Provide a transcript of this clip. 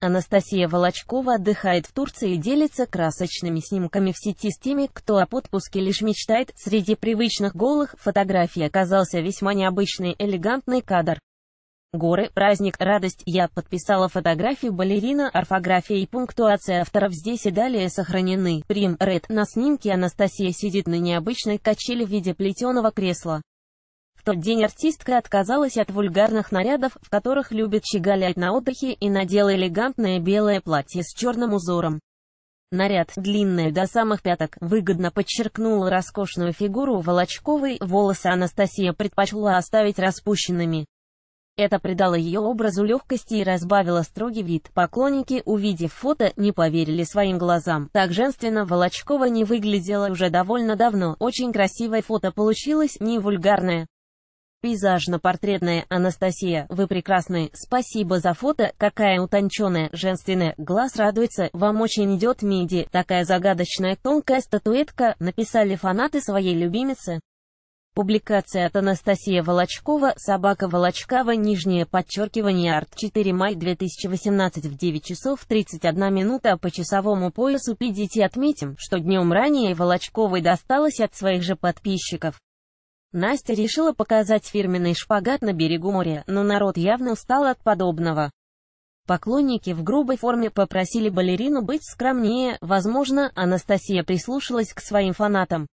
Анастасия Волочкова отдыхает в Турции и делится красочными снимками в сети с теми, кто о подпуске лишь мечтает. Среди привычных голых фотографий оказался весьма необычный элегантный кадр. Горы, праздник, радость. Я подписала фотографию балерина, орфография и пунктуация авторов здесь и далее сохранены. Прим. Ред. На снимке Анастасия сидит на необычной качели в виде плетеного кресла. В тот день артистка отказалась от вульгарных нарядов, в которых любит щеголять на отдыхе, и надела элегантное белое платье с черным узором. Наряд, длинный до самых пяток, выгодно подчеркнул роскошную фигуру Волочковой, волосы Анастасия предпочла оставить распущенными. Это придало ее образу легкости и разбавило строгий вид. Поклонники, увидев фото, не поверили своим глазам. Так женственно Волочкова не выглядела уже довольно давно. Очень красивое фото получилось, не вульгарное. Пейзажно-портретная Анастасия, вы прекрасны, спасибо за фото, какая утонченная, женственная, глаз радуется, вам очень идет миди, такая загадочная тонкая статуэтка, написали фанаты своей любимицы. Публикация от Анастасия Волочкова, собака Волочкова, нижнее подчеркивание арт, 4 мая 2018 в 9 часов 31 минута по часовому поясу PDT отметим, что днем ранее Волочковой досталось от своих же подписчиков. Настя решила показать фирменный шпагат на берегу моря, но народ явно устал от подобного. Поклонники в грубой форме попросили балерину быть скромнее, возможно, Анастасия прислушалась к своим фанатам.